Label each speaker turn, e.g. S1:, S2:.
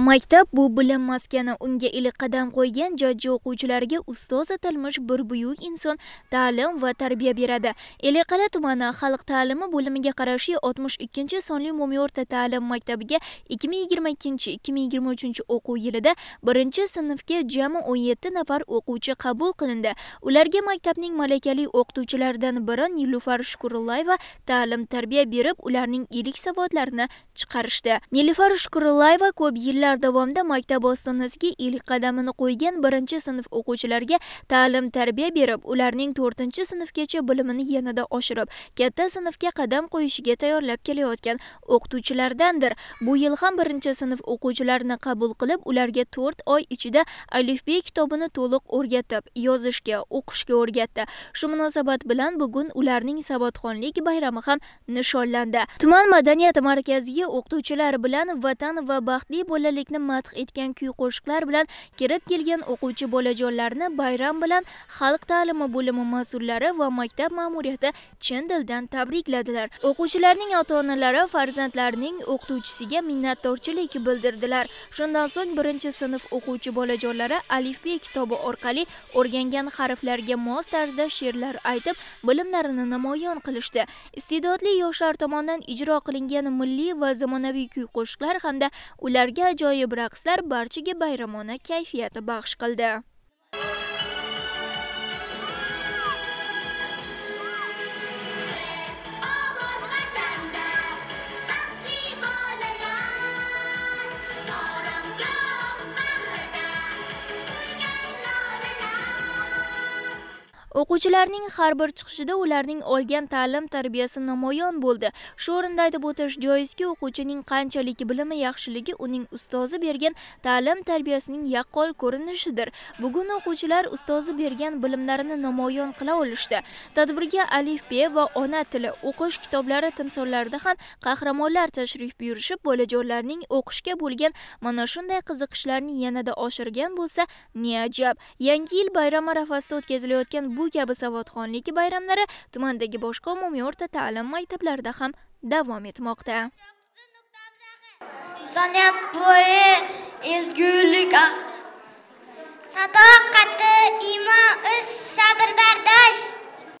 S1: maktab bu bilim maskani unga iliq qadam qo'ygan jajji o'quvchilariga ustoz atalmish bir buyuk inson ta'lim va tarbiya beradi eliqal'a tumani xalq ta'limi bo'limiga qarashli 62 sonli umumiy o'rta ta'lim maktabiga 2022-2023 o'quv yilida birinchi sinfga jami 17 nafar o'quvchi qabul qilindi ularga maktabning malakali o'qituvchilaridan biri nilufar shukurullayeva ta'lim tarbiya berib ularning ilk savodlarini chiqarishdi nilufar shukurullayeva ko'p yillar yillar davomida maktab ostonasiga ilk qadamini qo'ygan birinchi sinf o'quvchilariga ta'lim tarbiya berib ularning to'rtinchi sinfgacha bilimini yanada oshirib katta sinfga qadam qo'yishiga tayyorlab kelayotgan o'qituvchilardandir bu yil ham birinchi sinf o'quvchilarini qabul qilib ularga to'rt oy ichida alifbey kitobini to'liq o'rgatib yozishga o'qishga o'rgatdi shu munosabat bilan bugun ularning savodxonlik bayrami ham nishonlandi tuman madaniyat markaziga o'qituvchilar bilan vatan va baxtli bolalik quruvchilikni madh etgan kuy qo'shiqlar bilan kirib kelgan o'quvchi bolajonlarni bayram bilan xalq ta'limi bo'limi mas'ullari va maktab ma'muriyati chin dildan tabrikladilar o'quvchilarning ota onalari farzandlarining o'qituvchisiga minnatdorchilik bildirdilar shundan so'ng birinchi sinf o'quvchi bolajonlari alifbe kitobi orqali o'rgangan harflarga mos tarzda she'rlar aytib bilimlarini namoyon qilishdi iste'dodli yoshlar tomonidan ijro qilingan milliy va zamonaviy kuy qo'shiqlar hamda ularga ajoyib raqslar barchaga bayramona kayfiyati baxsh qildi o'quvchilarning har bir chiqishida ularning olgan ta'lim tarbiyasi namoyon bo'ldi shu o'rinda aytib o'tish joizki o'quvchining qanchalik bilimi yaxshiligi uning ustozi bergan ta'lim tarbiyasining yaqqol ko'rinishidir bugun o'quvchilar ustozi bergan bilimlarini namoyon qila olishdi tadbirga alifbe va ona tili o'qish kitoblari timsollarida ham qahramonlar tashrif buyurishib bolajonlarning o'qishga bo'lgan mana shunday qiziqishlarini yanada oshirgan bo'lsa ne ajab yangi yil bayrami arafasida o'tkazilayotgan bu kabi savodxonlik bayramlari tumandagi boshqa umumiy o'rta ta'lim maktablarida ham davom etmoqda san'at bo'yi ezgulik ah, sado